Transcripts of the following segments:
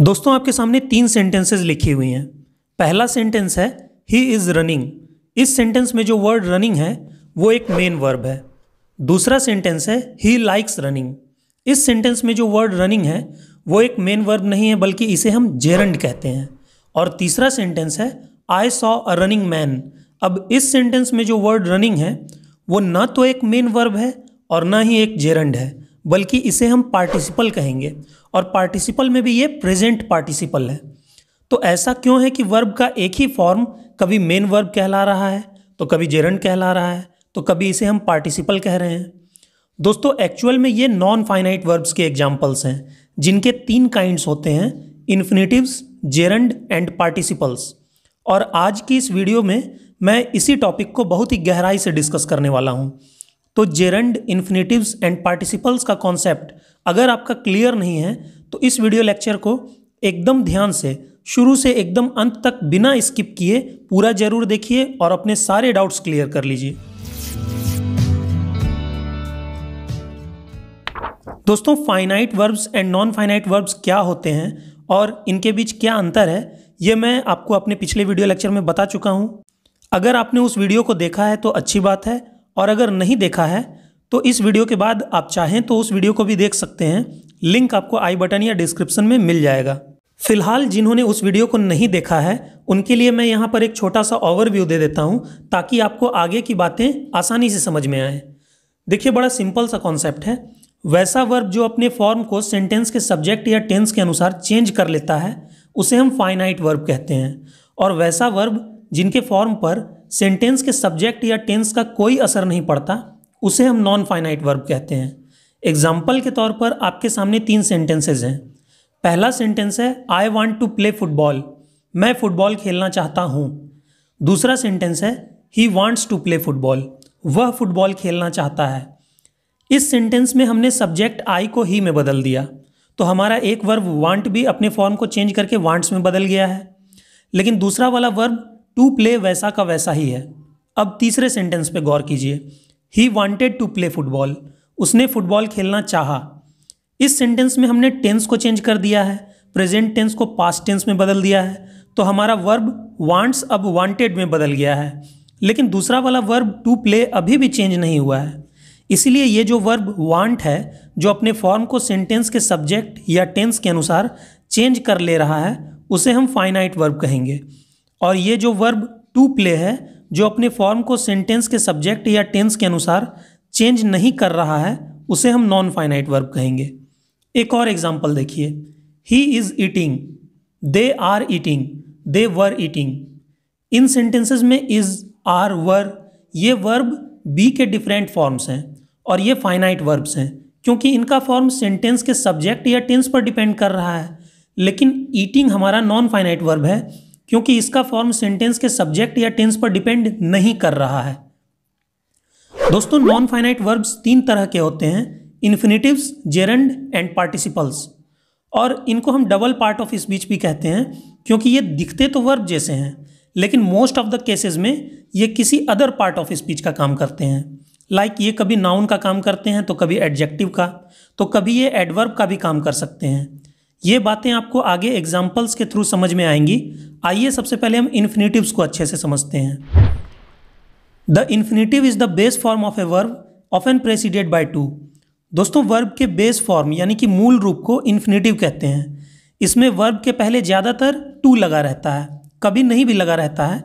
दोस्तों आपके सामने तीन सेंटेंसेस लिखी हुई हैं पहला सेंटेंस है ही इज़ रनिंग इस सेंटेंस में जो वर्ड रनिंग है वो एक मेन वर्ब है दूसरा सेंटेंस है ही लाइक्स रनिंग इस सेंटेंस में जो वर्ड रनिंग है वो एक मेन वर्ब नहीं है बल्कि इसे हम जेरंड कहते हैं और तीसरा सेंटेंस है I saw a running man अब इस सेंटेंस में जो वर्ड रनिंग है वो ना तो एक मेन वर्ब है और ना ही एक जेरंड है बल्कि इसे हम पार्टिसिपल कहेंगे और पार्टिसिपल में भी ये प्रेजेंट पार्टिसिपल है तो ऐसा क्यों है कि वर्ब का एक ही फॉर्म कभी मेन वर्ब कहला रहा है तो कभी जेरंड कहला रहा है तो कभी इसे हम पार्टिसिपल कह रहे हैं दोस्तों एक्चुअल में ये नॉन फाइनाइट वर्ब्स के एग्जाम्पल्स हैं जिनके तीन काइंड्स होते हैं इन्फिनेटिव्स जेरंड एंड पार्टिसिपल्स और आज की इस वीडियो में मैं इसी टॉपिक को बहुत ही गहराई से डिस्कस करने वाला हूँ तो जेरंड इन्फिनेटिव्स एंड पार्टिसिपल्स का कॉन्सेप्ट अगर आपका क्लियर नहीं है तो इस वीडियो लेक्चर को एकदम ध्यान से शुरू से एकदम अंत तक बिना स्किप किए पूरा जरूर देखिए और अपने सारे डाउट्स क्लियर कर लीजिए दोस्तों finite verbs and non finite verbs क्या होते हैं और इनके बीच क्या अंतर है ये मैं आपको अपने पिछले वीडियो लेक्चर में बता चुका हूँ अगर आपने उस वीडियो को देखा है तो अच्छी बात है और अगर नहीं देखा है तो इस वीडियो के बाद आप चाहें तो उस वीडियो को भी देख सकते हैं लिंक आपको आई बटन या डिस्क्रिप्शन में मिल जाएगा फिलहाल जिन्होंने उस वीडियो को नहीं देखा है उनके लिए मैं यहाँ पर एक छोटा सा ओवरव्यू दे देता हूँ ताकि आपको आगे की बातें आसानी से समझ में आएँ देखिए बड़ा सिंपल सा कॉन्सेप्ट है वैसा वर्ब जो अपने फॉर्म को सेंटेंस के सब्जेक्ट या टेंस के अनुसार चेंज कर लेता है उसे हम फाइनाइट वर्ब कहते हैं और वैसा वर्ब जिनके फॉर्म पर सेंटेंस के सब्जेक्ट या टेंस का कोई असर नहीं पड़ता उसे हम नॉन फाइनाइट वर्ब कहते हैं एग्जाम्पल के तौर पर आपके सामने तीन सेंटेंसेज हैं पहला सेंटेंस है I want to play football मैं फुटबॉल खेलना चाहता हूँ दूसरा सेंटेंस है he wants to play football वह फुटबॉल खेलना चाहता है इस सेंटेंस में हमने सब्जेक्ट आई को ही में बदल दिया तो हमारा एक वर्ब वांट भी अपने फॉर्म को चेंज करके वांट्स में बदल गया है लेकिन दूसरा वाला वर्ब टू प्ले वैसा का वैसा ही है अब तीसरे सेंटेंस पे गौर कीजिए he wanted to play football उसने फुटबॉल खेलना चाहा इस सेंटेंस में हमने टेंस को चेंज कर दिया है प्रेजेंट टेंस को पास्ट टेंस में बदल दिया है तो हमारा वर्ब वांट्स अब वांटेड में बदल गया है लेकिन दूसरा वाला वर्ब टू प्ले अभी भी चेंज नहीं हुआ है इसीलिए ये जो वर्ब वांट है जो अपने फॉर्म को सेंटेंस के सब्जेक्ट या टेंस के अनुसार चेंज कर ले रहा है उसे हम फाइनाइट वर्ब कहेंगे और ये जो वर्ब टू प्ले है जो अपने फॉर्म को सेंटेंस के सब्जेक्ट या टेंस के अनुसार चेंज नहीं कर रहा है उसे हम नॉन फाइनाइट वर्ब कहेंगे एक और एग्जाम्पल देखिए he is eating they are eating they were eating इन सेंटेंसेस में इज़ आर वर ये वर्ब बी के डिफरेंट फॉर्म्स हैं और ये फाइनाइट वर्ब्स हैं क्योंकि इनका फॉर्म सेंटेंस के सब्जेक्ट या टेंस पर डिपेंड कर रहा है लेकिन ईटिंग हमारा नॉन फाइनाइट वर्ब है क्योंकि इसका फॉर्म सेंटेंस के सब्जेक्ट या टेंस पर डिपेंड नहीं कर रहा है दोस्तों नॉन फाइनाइट वर्ब्स तीन तरह के होते हैं इन्फिनेटिव जेरेंड एंड पार्टिसिपल्स और इनको हम डबल पार्ट ऑफ स्पीच भी कहते हैं क्योंकि ये दिखते तो वर्ब जैसे हैं लेकिन मोस्ट ऑफ द केसेस में ये किसी अदर पार्ट ऑफ स्पीच का काम करते हैं लाइक like ये कभी नाउन का काम करते हैं तो कभी एडजेक्टिव का तो कभी ये एडवर्ब का भी काम कर सकते हैं ये बातें आपको आगे एग्जाम्पल्स के थ्रू समझ में आएंगी आइए सबसे पहले हम इन्फिनेटिव्स को अच्छे से समझते हैं the infinitive is the base form of a verb often preceded by to दोस्तों वर्ब के बेस फॉर्म यानी कि मूल रूप को इन्फिनेटिव कहते हैं इसमें वर्ब के पहले ज़्यादातर टू लगा रहता है कभी नहीं भी लगा रहता है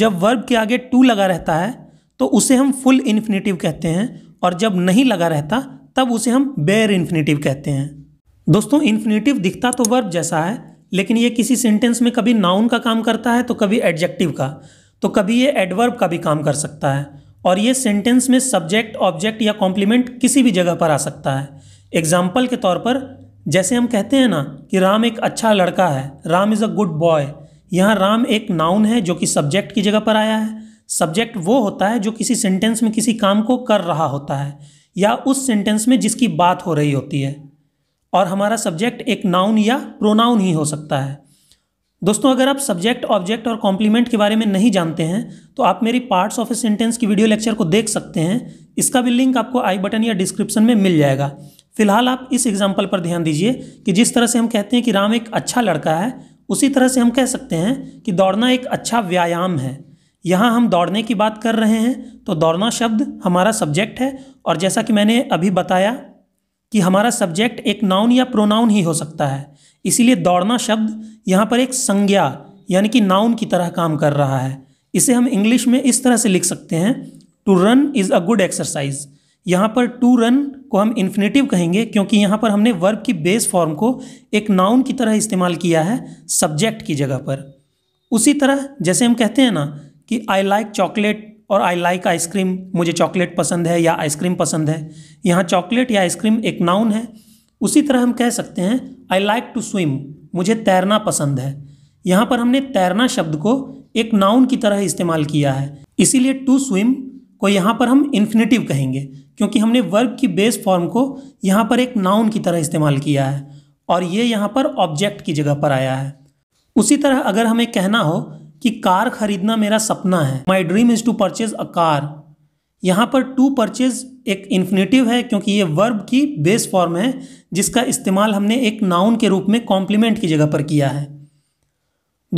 जब वर्ब के आगे टू लगा रहता है तो उसे हम फुल इन्फिनेटिव कहते हैं और जब नहीं लगा रहता तब उसे हम बेयर इन्फिनेटिव कहते हैं दोस्तों इन्फिनेटिव दिखता तो वर्ब जैसा है लेकिन ये किसी सेंटेंस में कभी नाउन का काम करता है तो कभी एडजेक्टिव का तो कभी ये एडवर्ब का भी काम कर सकता है और ये सेंटेंस में सब्जेक्ट ऑब्जेक्ट या कॉम्प्लीमेंट किसी भी जगह पर आ सकता है एग्जाम्पल के तौर पर जैसे हम कहते हैं ना कि राम एक अच्छा लड़का है Ram is a good boy यहाँ राम एक नाउन है जो कि सब्जेक्ट की जगह पर आया है सब्जेक्ट वो होता है जो किसी सेंटेंस में किसी काम को कर रहा होता है या उस सेंटेंस में जिसकी बात हो रही होती है और हमारा सब्जेक्ट एक नाउन या प्रोनाउन ही हो सकता है दोस्तों अगर आप सब्जेक्ट ऑब्जेक्ट और कॉम्प्लीमेंट के बारे में नहीं जानते हैं तो आप मेरी पार्ट्स ऑफ ए सेंटेंस की वीडियो लेक्चर को देख सकते हैं इसका भी लिंक आपको आई बटन या डिस्क्रिप्शन में मिल जाएगा फिलहाल आप इस एग्जाम्पल पर ध्यान दीजिए कि जिस तरह से हम कहते हैं कि राम एक अच्छा लड़का है उसी तरह से हम कह सकते हैं कि दौड़ना एक अच्छा व्यायाम है यहाँ हम दौड़ने की बात कर रहे हैं तो दौड़ना शब्द हमारा सब्जेक्ट है और जैसा कि मैंने अभी बताया कि हमारा सब्जेक्ट एक नाउन या प्रोनाउन ही हो सकता है इसीलिए दौड़ना शब्द यहाँ पर एक संज्ञा यानी कि नाउन की तरह काम कर रहा है इसे हम इंग्लिश में इस तरह से लिख सकते हैं to run is a good exercise यहाँ पर टू रन को हम इन्फिनेटिव कहेंगे क्योंकि यहाँ पर हमने वर्ब की बेस फॉर्म को एक नाउन की तरह इस्तेमाल किया है सब्जेक्ट की जगह पर उसी तरह जैसे हम कहते हैं ना कि आई लाइक चॉकलेट और आई लाइक आइसक्रीम मुझे चॉकलेट पसंद है या आइसक्रीम पसंद है यहाँ चॉकलेट या आइसक्रीम एक नाउन है उसी तरह हम कह सकते हैं आई लाइक टू स्विम मुझे तैरना पसंद है यहाँ पर हमने तैरना शब्द को एक नाउन की तरह इस्तेमाल किया है इसीलिए टू स्विम को यहाँ पर हम इन्फिनेटिव कहेंगे क्योंकि हमने वर्ग की बेस फॉर्म को यहाँ पर एक नाउन की तरह इस्तेमाल किया है और ये यहाँ पर ऑब्जेक्ट की जगह पर आया है उसी तरह अगर हमें कहना हो कि कार खरीदना मेरा सपना है my dream is to purchase a car यहाँ पर टू परचेज एक इन्फिनेटिव है क्योंकि ये वर्ब की बेस फॉर्म है जिसका इस्तेमाल हमने एक नाउन के रूप में कॉम्प्लीमेंट की जगह पर किया है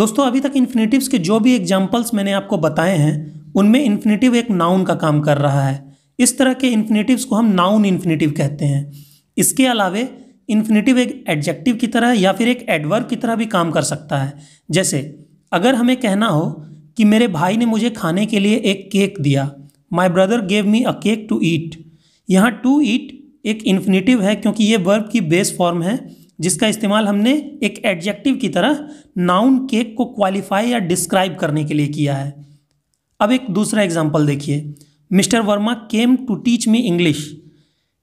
दोस्तों अभी तक इन्फिनेटिवस के जो भी एग्जाम्पल्स मैंने आपको बताए हैं उनमें इन्फिनेटिव एक नाउन का काम कर रहा है इस तरह के इन्फिनेटिवस को हम नाउन इन्फिनेटिव कहते हैं इसके अलावे इन्फिनेटिव एक एडजेक्टिव की तरह या फिर एक एडवर्ब की तरह भी काम कर सकता है जैसे अगर हमें कहना हो कि मेरे भाई ने मुझे खाने के लिए एक केक दिया my brother gave me a cake to eat यहाँ टू ईट एक इन्फिनेटिव है क्योंकि ये वर्ब की बेस फॉर्म है जिसका इस्तेमाल हमने एक एडजेक्टिव की तरह नाउन केक को क्वालिफाई या डिस्क्राइब करने के लिए किया है अब एक दूसरा एग्जाम्पल देखिए mister Verma came to teach me English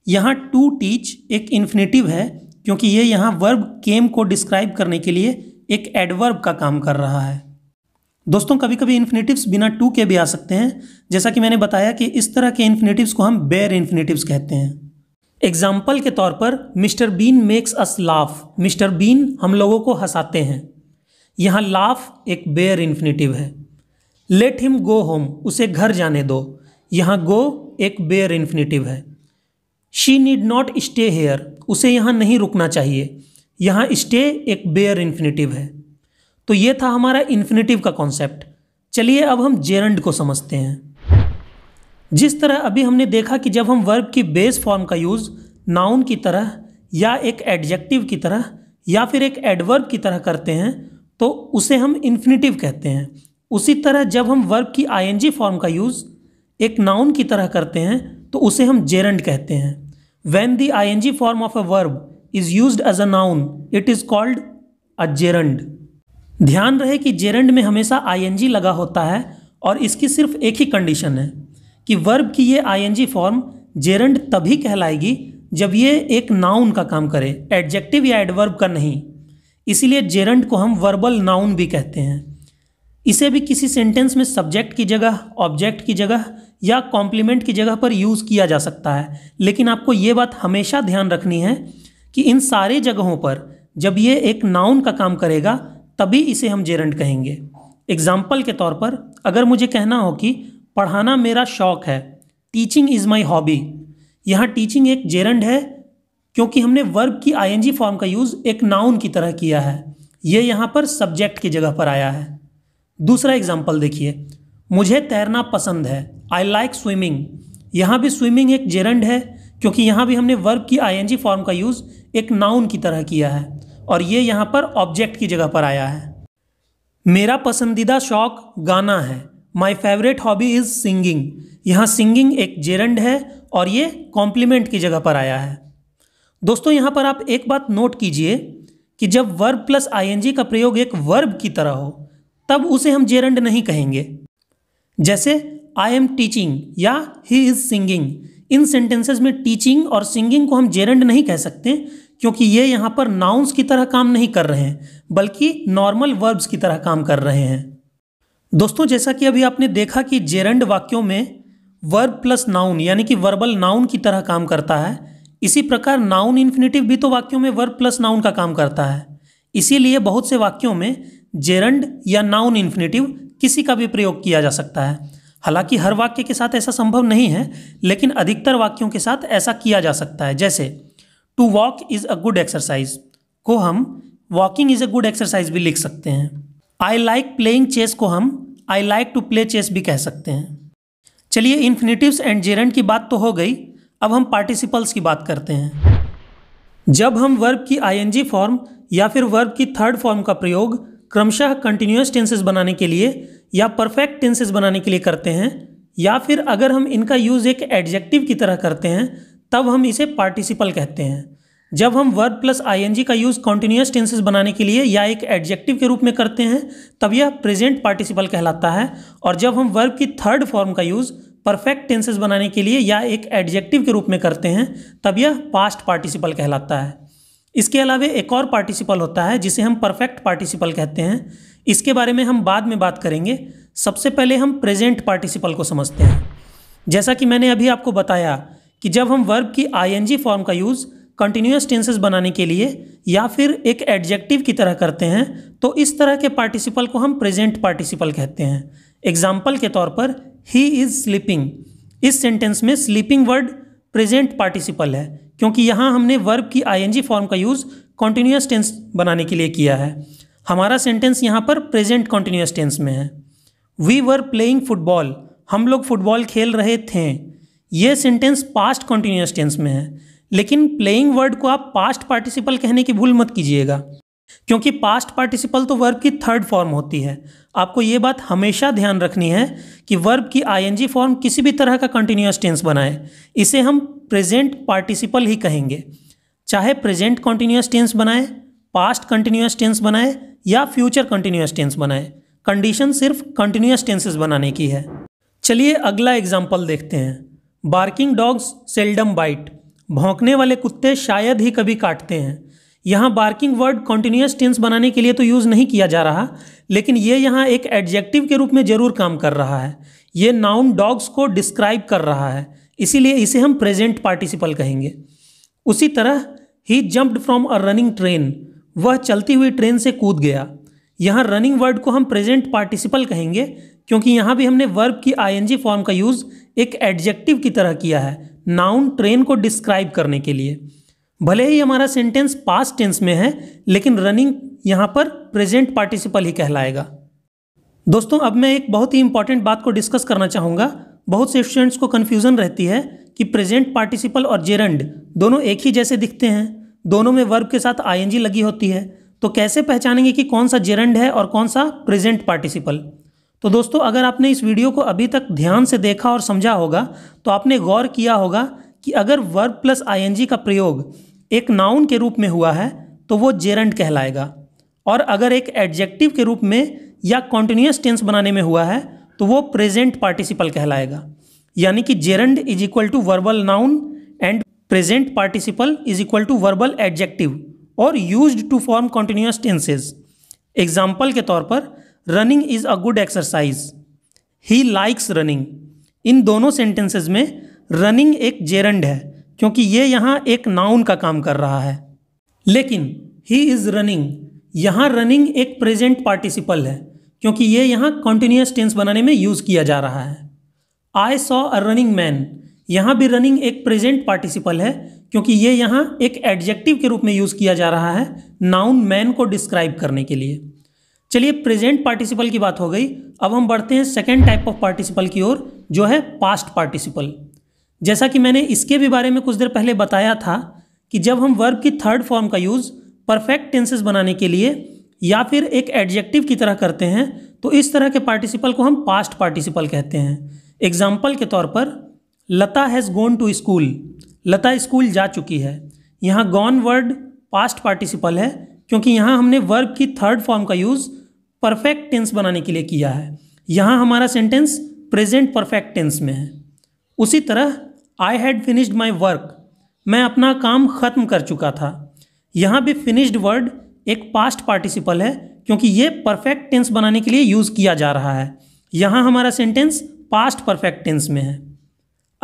यहाँ टू टीच एक इन्फिनेटिव है क्योंकि ये यहाँ वर्ब केम को डिस्क्राइब करने के लिए एक एडवर्ब का काम कर रहा है दोस्तों कभी कभी इन्फिनेटिव्स बिना टू के भी आ सकते हैं जैसा कि मैंने बताया कि इस तरह के इन्फिनेटिव्स को हम बेयर इन्फिनेटिव्स कहते हैं एग्जाम्पल के तौर पर mister Bean makes us laugh mister Bean हम लोगों को हंसाते हैं यहाँ लाफ एक बेयर इन्फिनेटिव है लेट हिम गो होम उसे घर जाने दो यहाँ गो एक बेयर इन्फिनेटिव है she need not stay here उसे यहाँ नहीं रुकना चाहिए यहाँ स्टे एक बेयर इन्फिनेटिव है तो ये था हमारा इन्फिनेटिव का कॉन्सेप्ट चलिए अब हम जेरंड को समझते हैं जिस तरह अभी हमने देखा कि जब हम वर्ब की बेस फॉर्म का यूज़ नाउन की तरह या एक एडजेक्टिव की तरह या फिर एक एडवर्ब की तरह करते हैं तो उसे हम इन्फिनेटिव कहते हैं उसी तरह जब हम वर्ब की आईएनजी फॉर्म का यूज़ एक नाउन की तरह करते हैं तो उसे हम जेरंड कहते हैं when the ING form of a verb is use as a noun it is called a gerund ध्यान रहे कि जेरंड में हमेशा आईएनजी लगा होता है और इसकी सिर्फ एक ही कंडीशन है कि वर्ब की ये आईएनजी फॉर्म जेरंड तभी कहलाएगी जब ये एक नाउन का काम करे एडजेक्टिव या एडवर्ब का नहीं इसीलिए जेरंड को हम वर्बल नाउन भी कहते हैं इसे भी किसी सेंटेंस में सब्जेक्ट की जगह ऑब्जेक्ट की जगह या कॉम्प्लीमेंट की जगह पर यूज़ किया जा सकता है लेकिन आपको ये बात हमेशा ध्यान रखनी है कि इन सारे जगहों पर जब ये एक नाउन का काम करेगा तभी इसे हम जेरेंट कहेंगे एग्जाम्पल के तौर पर अगर मुझे कहना हो कि पढ़ाना मेरा शौक है टीचिंग इज़ माई हॉबी यहाँ टीचिंग एक जेरेंड है क्योंकि हमने वर्ब की आईएनजी फॉर्म का यूज़ एक नाउन की तरह किया है ये यह यहाँ पर सब्जेक्ट की जगह पर आया है दूसरा एग्जाम्पल देखिए मुझे तैरना पसंद है आई लाइक स्विमिंग यहाँ भी स्विमिंग एक जेरेंड है क्योंकि यहाँ भी हमने वर्ब की आईएनजी फॉर्म का यूज़ एक नाउन की तरह किया है और ये यहाँ पर ऑब्जेक्ट की जगह पर आया है मेरा पसंदीदा शौक गाना है my favourite hobby is singing यहाँ सिंगिंग एक जेरेंड है और ये कॉम्प्लीमेंट की जगह पर आया है दोस्तों यहाँ पर आप एक बात नोट कीजिए कि जब वर्ब प्लस आईएनजी का प्रयोग एक वर्ब की तरह हो तब उसे हम जेरेंड नहीं कहेंगे जैसे आई एम टीचिंग या ही इज़ सिंगिंग इन सेंटेंसेस में टीचिंग और सिंगिंग को हम जेरेंड नहीं कह सकते क्योंकि ये यहाँ पर नाउंस की तरह काम नहीं कर रहे हैं बल्कि नॉर्मल वर्ब्स की तरह काम कर रहे हैं दोस्तों जैसा कि अभी आपने देखा कि जेरेंड वाक्यों में वर्ब प्लस नाउन यानी कि वर्बल नाउन की तरह काम करता है इसी प्रकार नाउन इन्फिनेटिव भी तो वाक्यों में वर्ब प्लस नाउन का काम करता है इसीलिए बहुत से वाक्यों में जेरंड या नाउन इन्फिनेटिव किसी का भी प्रयोग किया जा सकता है हालांकि हर वाक्य के साथ ऐसा संभव नहीं है लेकिन अधिकतर वाक्यों के साथ ऐसा किया जा सकता है जैसे to walk is a good exercise को हम walking is a good exercise भी लिख सकते हैं आई लाइक प्लेइंग चेस को हम I like to play chess भी कह सकते हैं चलिए इन्फिनेटिव्स एंड जेरेंट की बात तो हो गई अब हम पार्टिसिपल्स की बात करते हैं जब हम वर्ब की आईएनजी फॉर्म या फिर वर्ब की थर्ड फॉर्म का प्रयोग क्रमशः कंटिन्यूस टेंसेस बनाने के लिए या परफेक्ट टेंसेस बनाने के लिए करते हैं या फिर अगर हम इनका यूज़ एक एडजेक्टिव की तरह करते हैं तब हम इसे पार्टिसिपल कहते हैं जब हम वर्ब प्लस आईएनजी का यूज़ कॉन्टीन्यूस टेंसेस बनाने के लिए या एक एडजेक्टिव के रूप में करते हैं तब यह प्रेजेंट पार्टिसिपल कहलाता है और जब हम वर्ब की थर्ड फॉर्म का यूज़ परफेक्ट टेंसेस बनाने के लिए या एक एडजेक्टिव के रूप में करते हैं तब यह पास्ट पार्टिसिपल कहलाता है इसके अलावा एक और पार्टिसिपल होता है जिसे हम परफेक्ट पार्टिसिपल कहते हैं इसके बारे में हम बाद में बात करेंगे सबसे पहले हम प्रेजेंट पार्टिसिपल को समझते हैं जैसा कि मैंने अभी आपको बताया कि जब हम वर्ब की आईएनजी फॉर्म का यूज़ कंटिन्यूस टेंसेस बनाने के लिए या फिर एक एडजेक्टिव की तरह करते हैं तो इस तरह के पार्टिसिपल को हम प्रेजेंट पार्टिसिपल कहते हैं एग्जाम्पल के तौर पर ही इज़ स्लीपिंग इस सेंटेंस में स्लीपिंग वर्ड प्रेजेंट पार्टिसिपल है क्योंकि यहाँ हमने वर्ब की आईएनजी फॉर्म का यूज़ कॉन्टीन्यूस टेंस बनाने के लिए किया है हमारा सेंटेंस यहाँ पर प्रेजेंट कॉन्टीन्यूस टेंस में है वी वर प्लेइंग फुटबॉल हम लोग फुटबॉल खेल रहे थे ये सेंटेंस पास्ट कॉन्टिन्यूस टेंस में है लेकिन प्लेइंग वर्ड को आप पास्ट पार्टिसिपल कहने की भूल मत कीजिएगा क्योंकि पास्ट पार्टिसिपल तो वर्ब की थर्ड फॉर्म होती है आपको ये बात हमेशा ध्यान रखनी है कि वर्ब की आईएनजी फॉर्म किसी भी तरह का कंटिन्यूस टेंस बनाए इसे हम प्रेजेंट पार्टिसिपल ही कहेंगे चाहे प्रेजेंट कंटिन्यूस टेंस बनाए पास्ट कंटिन्यूस टेंस बनाएं या फ्यूचर कंटिन्यूस टेंस बनाए कंडीशन सिर्फ कंटिन्यूस टेंसेस बनाने की है चलिए अगला एग्जाम्पल देखते हैं बार्किंग डॉग्स सेल्डम बाइट भौंकने वाले कुत्ते शायद ही कभी काटते हैं यहाँ बार्किंग वर्ड कॉन्टीन्यूस टेंस बनाने के लिए तो यूज़ नहीं किया जा रहा लेकिन ये यहाँ एक एडजेक्टिव के रूप में ज़रूर काम कर रहा है ये नाउन डॉग्स को डिस्क्राइब कर रहा है इसीलिए इसे हम प्रेजेंट पार्टिसिपल कहेंगे उसी तरह he jumped from a running train वह चलती हुई ट्रेन से कूद गया यहाँ रनिंग वर्ड को हम प्रेजेंट पार्टिसिपल कहेंगे क्योंकि यहाँ भी हमने वर्ब की आईएनजी फॉर्म का यूज़ एक एडजेक्टिव की तरह किया है नाउन ट्रेन को डिस्क्राइब करने के लिए भले ही हमारा सेंटेंस पास टेंस में है लेकिन रनिंग यहाँ पर प्रेजेंट पार्टिसिपल ही कहलाएगा दोस्तों अब मैं एक बहुत ही इंपॉर्टेंट बात को डिस्कस करना चाहूँगा बहुत से स्टूडेंट्स को कन्फ्यूज़न रहती है कि प्रेजेंट पार्टिसिपल और जेरंड दोनों एक ही जैसे दिखते हैं दोनों में वर्ब के साथ आईएनजी लगी होती है तो कैसे पहचानेंगे कि कौन सा जेरंड है और कौन सा प्रेजेंट पार्टिसिपल तो दोस्तों अगर आपने इस वीडियो को अभी तक ध्यान से देखा और समझा होगा तो आपने गौर किया होगा कि अगर वर्ब प्लस आई का प्रयोग एक नाउन के रूप में हुआ है तो वो जेरेंट कहलाएगा और अगर एक एडजेक्टिव के रूप में या कॉन्टिन्यूस टेंस बनाने में हुआ है तो वो प्रेजेंट पार्टिसिपल कहलाएगा यानी कि gerund is equal to verbal noun and present participle is equal to verbal adjective और use to form continuous tenses example के तौर पर running is a good exercise he likes running इन दोनों सेंटेंसेज में रनिंग एक जेरंड है क्योंकि ये यहाँ एक नाउन का काम कर रहा है लेकिन ही इज़ रनिंग यहाँ रनिंग एक प्रेजेंट पार्टिसिपल है क्योंकि ये यहाँ कॉन्टीन्यूस टेंस बनाने में यूज़ किया जा रहा है I saw a running man यहाँ भी रनिंग एक प्रेजेंट पार्टिसिपल है क्योंकि ये यहाँ एक एडजेक्टिव के रूप में यूज़ किया जा रहा है नाउन मैन को डिस्क्राइब करने के लिए चलिए प्रेजेंट पार्टिसिपल की बात हो गई अब हम बढ़ते हैं सेकेंड टाइप ऑफ पार्टिसिपल की ओर जो है पास्ट पार्टिसिपल जैसा कि मैंने इसके भी बारे में कुछ देर पहले बताया था कि जब हम वर्ब की थर्ड फॉर्म का यूज़ परफेक्ट टेंसेस बनाने के लिए या फिर एक एडजेक्टिव की तरह करते हैं तो इस तरह के पार्टिसिपल को हम पास्ट पार्टिसिपल कहते हैं एग्जाम्पल के तौर पर Lata has gone to school Lata school जा चुकी है यहाँ गॉन वर्ड पास्ट पार्टिसिपल है क्योंकि यहाँ हमने वर्ब की थर्ड फॉर्म का यूज़ परफेक्ट टेंस बनाने के लिए किया है यहाँ हमारा सेंटेंस प्रेजेंट परफेक्ट टेंस में है उसी तरह I had finished my work मैं अपना काम ख़त्म कर चुका था यहाँ भी फिनिश्ड वर्ड एक पास्ट पार्टिसिपल है क्योंकि ये परफेक्ट टेंस बनाने के लिए यूज़ किया जा रहा है यहाँ हमारा सेंटेंस पास्ट परफेक्ट टेंस में है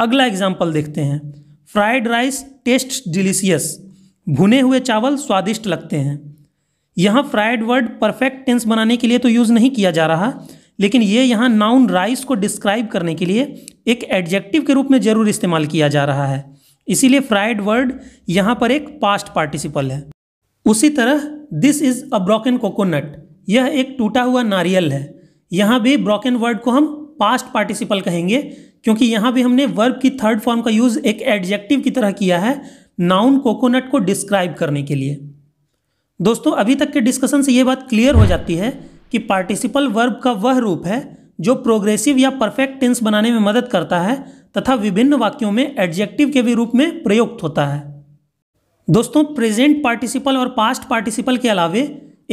अगला एग्जाम्पल देखते हैं फ्राइड राइस टेस्ट डिलीशियस भुने हुए चावल स्वादिष्ट लगते हैं यहाँ फ्राइड वर्ड परफेक्ट टेंस बनाने के लिए तो यूज़ नहीं किया जा रहा लेकिन ये यहाँ नाउन राइस को डिस्क्राइब करने के लिए एक एडजेक्टिव के रूप में ज़रूर इस्तेमाल किया जा रहा है इसीलिए फ्राइड वर्ड यहाँ पर एक पास्ट पार्टिसिपल है उसी तरह this is a broken coconut यह एक टूटा हुआ नारियल है यहाँ भी ब्रोकन वर्ड को हम पास्ट पार्टिसिपल कहेंगे क्योंकि यहाँ भी हमने वर्ब की थर्ड फॉर्म का यूज़ एक एडजेक्टिव की तरह किया है नाउन कोकोनट को डिस्क्राइब करने के लिए दोस्तों अभी तक के डिस्कशन से ये बात क्लियर हो जाती है कि पार्टिसिपल वर्ब का वह रूप है जो प्रोग्रेसिव या परफेक्ट टेंस बनाने में मदद करता है तथा विभिन्न वाक्यों में एडजेक्टिव के भी रूप में प्रयुक्त होता है दोस्तों प्रेजेंट पार्टिसिपल और पास्ट पार्टिसिपल के अलावे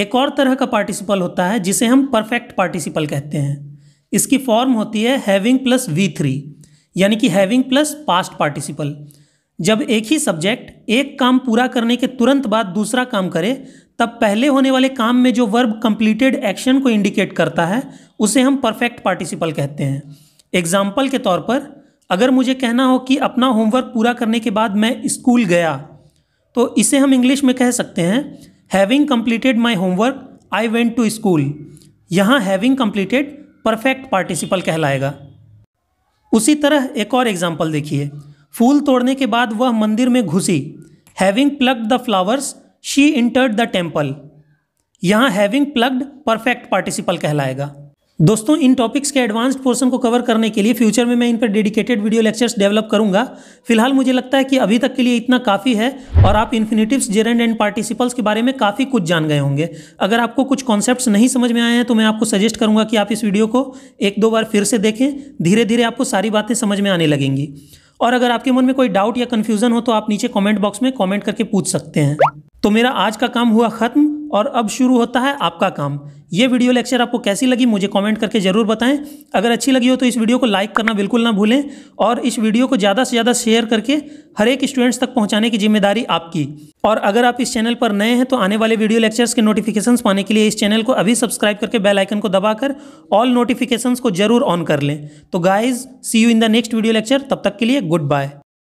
एक और तरह का पार्टिसिपल होता है जिसे हम परफेक्ट पार्टिसिपल कहते हैं इसकी फॉर्म होती है हैविंग प्लस वी थ्री यानी कि हैविंग प्लस पास्ट पार्टिसिपल जब एक ही सब्जेक्ट एक काम पूरा करने के तुरंत बाद दूसरा काम करे तब पहले होने वाले काम में जो वर्ब कंप्लीटेड एक्शन को इंडिकेट करता है उसे हम परफेक्ट पार्टिसिपल कहते हैं एग्जाम्पल के तौर पर अगर मुझे कहना हो कि अपना होमवर्क पूरा करने के बाद मैं स्कूल गया तो इसे हम इंग्लिश में कह सकते हैं having completed my homework I went to school यहाँ हैविंग कम्प्लीटेड परफेक्ट पार्टिसिपल कहलाएगा उसी तरह एक और एग्जाम्पल देखिए फूल तोड़ने के बाद वह मंदिर में घुसी having plucked the flowers she entered the temple यहाँ हैविंग प्लग्ड परफेक्ट पार्टिसिपल कहलाएगा दोस्तों इन टॉपिक्स के एडवांस्ड पोर्शन को कवर करने के लिए फ्यूचर में मैं इन पर डेडिकेटेड वीडियो लेक्चर्स डेवलप करूंगा फिलहाल मुझे लगता है कि अभी तक के लिए इतना काफ़ी है और आप इन्फिनेटिव जेरेंड एंड पार्टिसिपल्स के बारे में काफ़ी कुछ जान गए होंगे अगर आपको कुछ कॉन्सेप्ट नहीं समझ में आए हैं तो मैं आपको सजेस्ट करूँगा कि आप इस वीडियो को एक दो बार फिर से देखें धीरे धीरे आपको सारी बातें समझ में आने लगेंगी और अगर आपके मन में कोई डाउट या कन्फ्यूज़न हो तो आप नीचे कॉमेंट बॉक्स में कॉमेंट करके पूछ सकते हैं तो मेरा आज का काम हुआ ख़त्म और अब शुरू होता है आपका काम ये वीडियो लेक्चर आपको कैसी लगी मुझे कमेंट करके ज़रूर बताएं अगर अच्छी लगी हो तो इस वीडियो को लाइक करना बिल्कुल ना भूलें और इस वीडियो को ज़्यादा से ज़्यादा शेयर करके हर एक स्टूडेंट्स तक पहुंचाने की जिम्मेदारी आपकी और अगर आप इस चैनल पर नए हैं तो आने वाले वीडियो लेक्चर्स के नोटिफिकेशन पाने के लिए इस चैनल को अभी सब्सक्राइब करके बेलाइकन को दबाकर ऑल नोटिफिकेशन को जरूर ऑन कर लें तो guys see you in the next video lecture तब तक के लिए गुड बाय